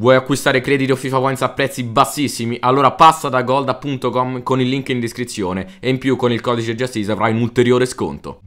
Vuoi acquistare crediti o FIFA Points a prezzi bassissimi? Allora passa da golda.com con il link in descrizione e in più con il codice Justice avrai un ulteriore sconto.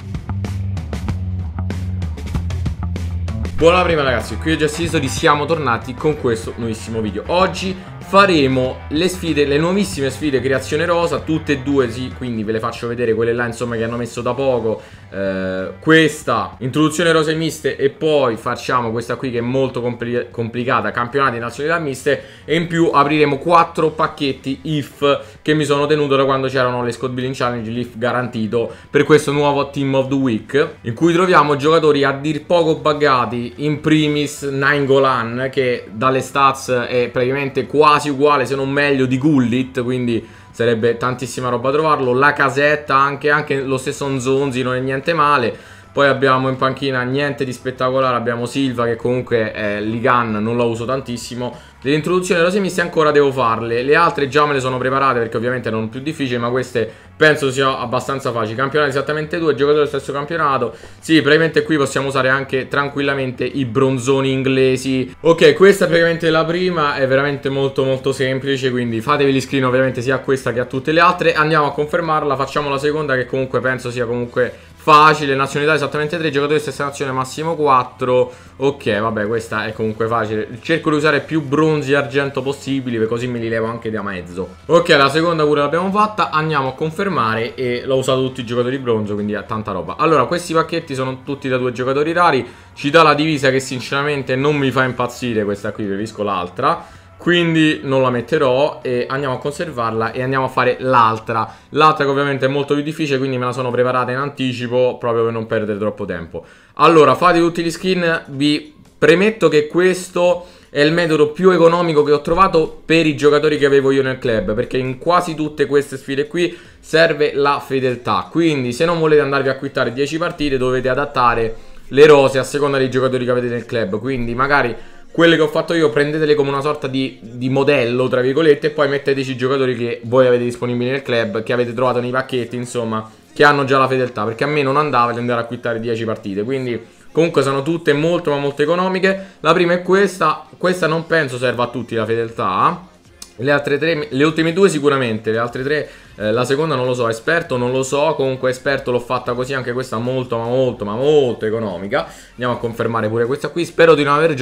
Buona prima ragazzi, qui è Justice e siamo tornati con questo nuovissimo video. Oggi faremo le sfide, le nuovissime sfide creazione rosa, tutte e due sì, quindi ve le faccio vedere quelle là insomma che hanno messo da poco, eh, questa, introduzione rose miste e poi facciamo questa qui che è molto compli complicata, campionati nazionalità miste e in più apriremo quattro pacchetti IF che mi sono tenuto da quando c'erano le Scott Billing Challenge, l'IF garantito per questo nuovo Team of the Week in cui troviamo giocatori a dir poco buggati, in primis Nine Golan che dalle stats è praticamente quasi quasi uguale, se non meglio, di Gullit, quindi sarebbe tantissima roba trovarlo. La casetta, anche, anche lo stesso Nzonzi non è niente male. Poi abbiamo in panchina niente di spettacolare, abbiamo Silva che comunque eh, Ligan non la uso tantissimo Dell'introduzione delle rose miste ancora devo farle. Le altre già me le sono preparate perché ovviamente erano più difficili, ma queste penso sia abbastanza facile. Campionato esattamente due, giocatore del stesso campionato. Sì, probabilmente qui possiamo usare anche tranquillamente i bronzoni inglesi. Ok, questa è praticamente la prima, è veramente molto molto semplice, quindi fatevi gli screen ovviamente sia a questa che a tutte le altre. Andiamo a confermarla, facciamo la seconda che comunque penso sia comunque facile, nazionalità esattamente 3, giocatori stessa nazione massimo 4. Ok, vabbè, questa è comunque facile. Cerco di usare più bronzoni bronzi e argento possibili così me li levo anche da mezzo Ok la seconda cura l'abbiamo fatta Andiamo a confermare e l'ho usato tutti i giocatori bronzo quindi ha tanta roba Allora questi pacchetti sono tutti da due giocatori rari Ci dà la divisa che sinceramente non mi fa impazzire questa qui preferisco l'altra quindi non la metterò e andiamo a conservarla e andiamo a fare l'altra L'altra che ovviamente è molto più difficile quindi me la sono preparata in anticipo proprio per non perdere troppo tempo Allora fate tutti gli skin, vi premetto che questo è il metodo più economico che ho trovato per i giocatori che avevo io nel club, perché in quasi tutte queste sfide qui serve la fedeltà. Quindi se non volete andarvi a quittare 10 partite dovete adattare le rose a seconda dei giocatori che avete nel club, quindi magari quelle che ho fatto io prendetele come una sorta di, di, modello, tra virgolette, e poi metteteci i giocatori che voi avete disponibili nel club, che avete trovato nei pacchetti, insomma, che hanno già la fedeltà, perché a me non andava di andare a quittare 10 partite, quindi Comunque sono tutte molto ma molto economiche La prima è questa Questa non penso serva a tutti la fedeltà le altre tre, le ultime due sicuramente, le altre tre, eh, la seconda non lo so, esperto non lo so, comunque esperto l'ho fatta così, anche questa molto ma molto ma molto economica. Andiamo a confermare pure questa qui, spero di non aver,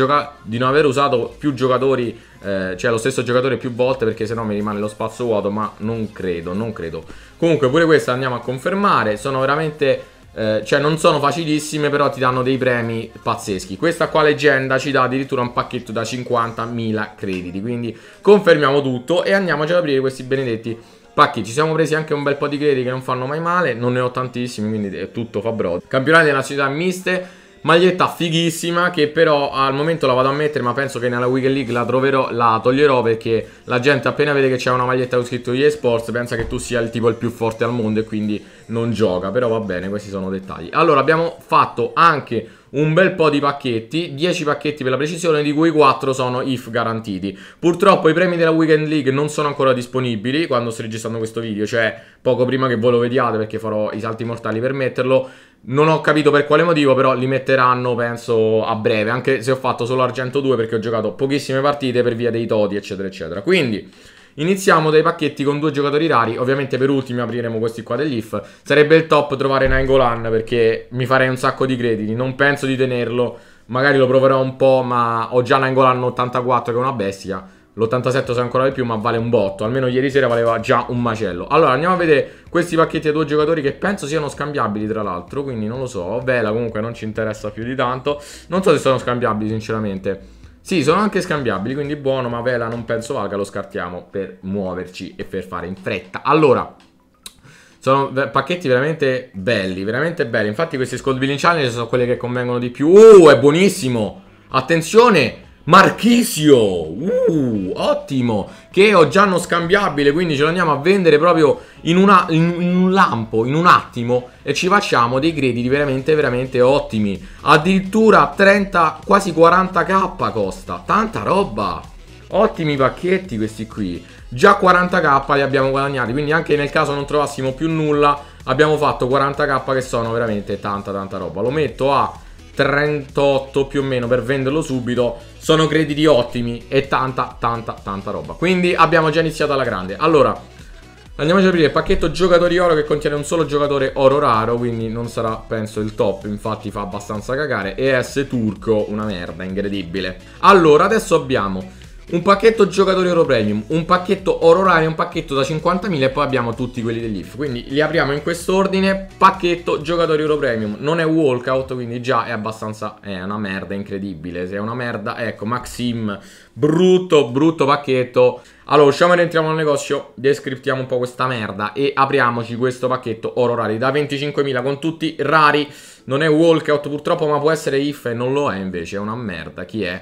di non aver usato più giocatori, eh, cioè lo stesso giocatore più volte perché sennò mi rimane lo spazio vuoto, ma non credo, non credo. Comunque pure questa andiamo a confermare, sono veramente eh, cioè non sono facilissime però ti danno dei premi pazzeschi Questa qua leggenda ci dà addirittura un pacchetto da 50.000 crediti Quindi confermiamo tutto e andiamoci ad aprire questi benedetti pacchi Ci siamo presi anche un bel po' di crediti che non fanno mai male Non ne ho tantissimi quindi è tutto fa brodo Campionati della società miste Maglietta fighissima che però al momento la vado a mettere ma penso che nella Weekend League la troverò, la toglierò perché la gente appena vede che c'è una maglietta con scritto EA Sports pensa che tu sia il tipo il più forte al mondo e quindi non gioca, però va bene, questi sono dettagli. Allora abbiamo fatto anche un bel po' di pacchetti, 10 pacchetti per la precisione, di cui 4 sono IF garantiti. Purtroppo i premi della Weekend League non sono ancora disponibili quando sto registrando questo video, cioè poco prima che voi lo vediate perché farò i salti mortali per metterlo. Non ho capito per quale motivo, però li metteranno, penso, a breve, anche se ho fatto solo Argento 2 perché ho giocato pochissime partite per via dei toti, eccetera, eccetera. Quindi... Iniziamo dai pacchetti con due giocatori rari, ovviamente per ultimi apriremo questi qua dell'IF. Sarebbe il top trovare Nangolan perché mi farei un sacco di crediti, non penso di tenerlo, magari lo proverò un po', ma ho già Nangolan 84 che è una bestia. L'87 sa ancora di più, ma vale un botto. Almeno ieri sera valeva già un macello. Allora, andiamo a vedere questi pacchetti a due giocatori che penso siano scambiabili, tra l'altro. Quindi non lo so. Vela comunque non ci interessa più di tanto. Non so se sono scambiabili, sinceramente. Sì, sono anche scambiabili, quindi buono, ma Vela non penso valga, lo scartiamo per muoverci e per fare in fretta. Allora, sono pacchetti veramente belli, veramente belli. Infatti questi Scold Billing Challenge sono quelli che convengono di più. Uh, è buonissimo! Attenzione! Marchisio, uh, ottimo, che ho già non scambiabile, quindi ce lo andiamo a vendere proprio in, una, in, in, un lampo, in un attimo, e ci facciamo dei crediti veramente, veramente ottimi. Addirittura 30, quasi 40k costa, tanta roba. Ottimi pacchetti questi qui, già 40k li abbiamo guadagnati, quindi anche nel caso non trovassimo più nulla, abbiamo fatto 40k che sono veramente tanta, tanta roba. Lo metto a... 38 più o meno per venderlo subito sono crediti ottimi e tanta tanta tanta roba quindi abbiamo già iniziato alla grande allora andiamoci ad aprire il pacchetto giocatori oro che contiene un solo giocatore oro raro quindi non sarà penso il top infatti fa abbastanza cagare ES turco una merda incredibile allora adesso abbiamo un pacchetto giocatori euro premium, un pacchetto oro rare, un pacchetto da 50.000 e poi abbiamo tutti quelli dell'IF. Quindi li apriamo in quest'ordine, pacchetto giocatori euro premium, non è walkout quindi già è abbastanza, è una merda incredibile, se è una merda, ecco Maxim, brutto brutto pacchetto. Allora usciamo e rientriamo nel negozio, descriptiamo un po' questa merda e apriamoci questo pacchetto oro rari da 25.000 con tutti rari, non è walkout purtroppo ma può essere if e non lo è invece, è una merda, chi è?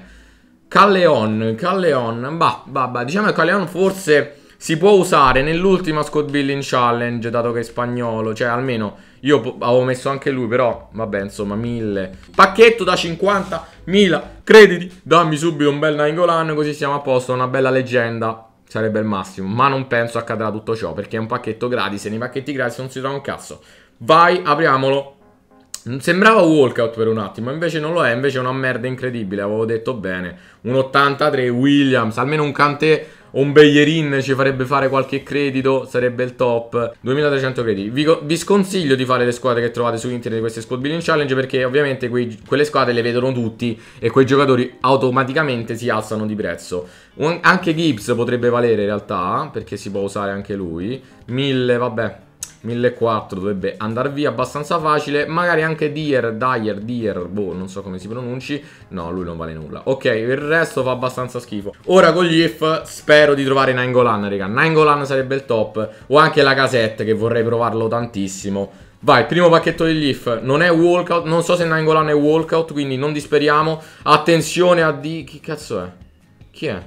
Calleon, Calleon, bah, bah, bah, diciamo che Calleon forse si può usare nell'ultima Scott Billing challenge, dato che è spagnolo, cioè almeno io avevo messo anche lui, però vabbè, insomma, mille. Pacchetto da 50.000 crediti, dammi subito un bel Nangolan, così siamo a posto, una bella leggenda. Sarebbe il massimo, ma non penso accadrà tutto ciò, perché è un pacchetto gratis e nei pacchetti gratis non si trova un cazzo. Vai, apriamolo. Mm, sembrava walkout per un attimo, invece non lo è, invece è una merda incredibile, avevo detto bene. Un 83 Williams, almeno un Kanté o un Beyerin ci farebbe fare qualche credito, sarebbe il top. 2300 crediti. Vi, vi, sconsiglio di fare le squadre che trovate su internet di queste squad building challenge perché ovviamente quei, quelle squadre le vedono tutti e quei giocatori automaticamente si alzano di prezzo. Un, anche Gibbs potrebbe valere in realtà, perché si può usare anche lui. 1000, vabbè, 1400 dovrebbe andare via abbastanza facile Magari anche Dier, Dyer, Dier, boh, non so come si pronunci No, lui non vale nulla Ok, il resto fa abbastanza schifo Ora con gli if spero di trovare Nangolan, raga Nangolan sarebbe il top O anche la casette che vorrei provarlo tantissimo Vai, primo pacchetto di if non è walkout, non so se Nangolan è walkout, quindi non disperiamo. Attenzione a di... chi cazzo è? Chi è?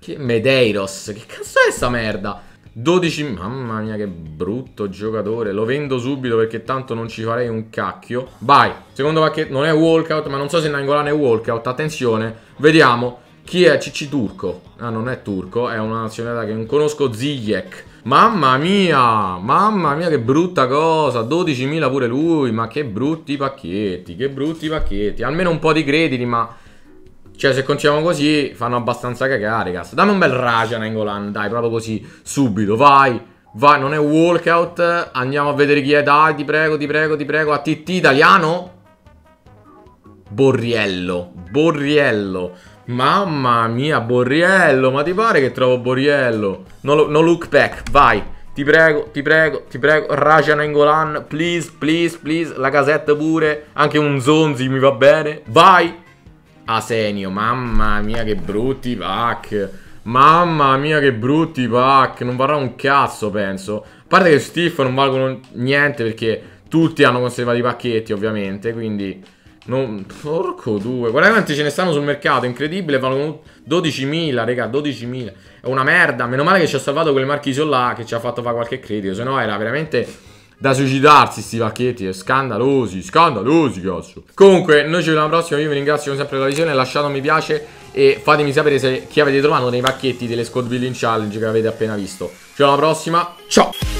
Chi è? Medeiros, che cazzo è sta merda? 12, mamma mia che brutto giocatore, lo vendo subito perché tanto non ci farei un cacchio. Vai, secondo pacchetto, non è walkout, ma non so se Nangolan è walkout, attenzione, vediamo. Chi è Cicci Turco? Ah, non è turco, è una nazionalità che non conosco, Ziyech. Mamma mia, mamma mia che brutta cosa, 12.000 pure lui, ma che brutti pacchetti, che brutti pacchetti. Almeno un po' di crediti, ma cioè, se continuiamo così, fanno abbastanza cagare, cazzo. Dammi un bel Raja Nengolan, dai, proprio così, subito, vai. Vai, non è walkout. Andiamo a vedere chi è, dai, ti prego, ti prego, ti prego. ATT italiano. Borriello, Borriello. Mamma mia, Borriello, ma ti pare che trovo Borriello? No, no look back, vai. Ti prego, ti prego, ti prego, Rajan Engolan, please, please, please, la casetta pure, anche un Zonzi mi va bene. Vai! Asenio, mamma mia che brutti pack. Mamma mia che brutti pack. Non varrà un cazzo, penso. A parte che Stiff non valgono niente perché tutti hanno conservato i pacchetti, ovviamente. Quindi... Non... Porco due. Guarda quanti ce ne stanno sul mercato, incredibile. Valgono 12.000, raga, 12.000. È una merda. Meno male che ci ha salvato quel marchisio là che ci ha fatto fare qualche credito. Se no era veramente da suicidarsi sti pacchetti, scandalosi, scandalosi cazzo. Comunque, noi ci vediamo alla prossima, io vi ringrazio come sempre per la visione, lasciate un mi piace e fatemi sapere se chi avete trovato nei pacchetti delle squad building challenge che avete appena visto. Ci vediamo alla prossima, ciao!